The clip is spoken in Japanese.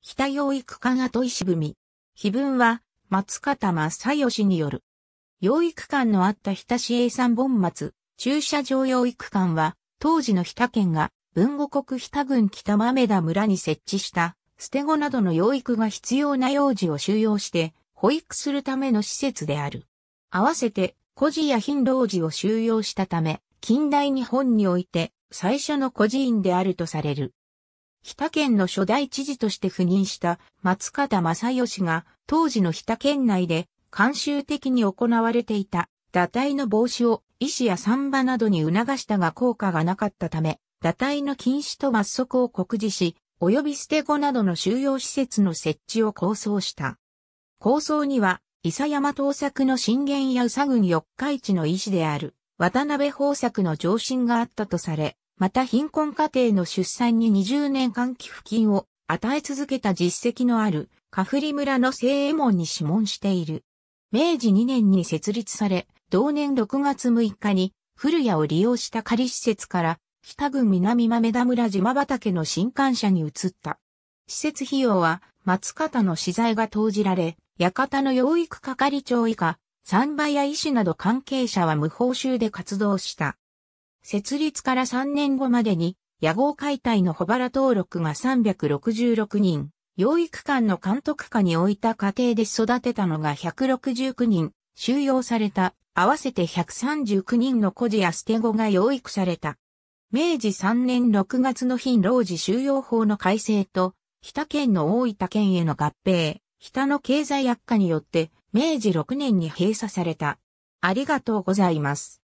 北養育課が問いしぶみ。碑文は、松方正義による。養育館のあった日田市営産本松、駐車場養育館は、当時の日田県が、文後国日田郡北豆田村に設置した、捨て子などの養育が必要な幼児を収容して、保育するための施設である。合わせて、孤児や貧老児を収容したため、近代日本において、最初の孤児院であるとされる。日田県の初代知事として赴任した松方正義が当時の日田県内で慣習的に行われていた打体の防止を医師や産婆などに促したが効果がなかったため、打体の禁止と罰則を告示し、及び捨て子などの収容施設の設置を構想した。構想には、伊佐山東作の震源や宇佐郡四日市の医師である、渡辺豊作の上申があったとされ、また貧困家庭の出産に20年間寄付金を与え続けた実績のある、カフリ村の聖衛門に諮問している。明治2年に設立され、同年6月6日に、古谷を利用した仮施設から、北郡南豆田村島畑の新館舎に移った。施設費用は、松方の資材が投じられ、館の養育係長以下、三倍や医師など関係者は無報酬で活動した。設立から3年後までに、野合解体の保原登録が366人、養育館の監督下に置いた家庭で育てたのが169人、収容された、合わせて139人の孤児や捨て子が養育された。明治3年6月の貧老児収容法の改正と、日田県の大分県への合併、日田の経済悪化によって、明治6年に閉鎖された。ありがとうございます。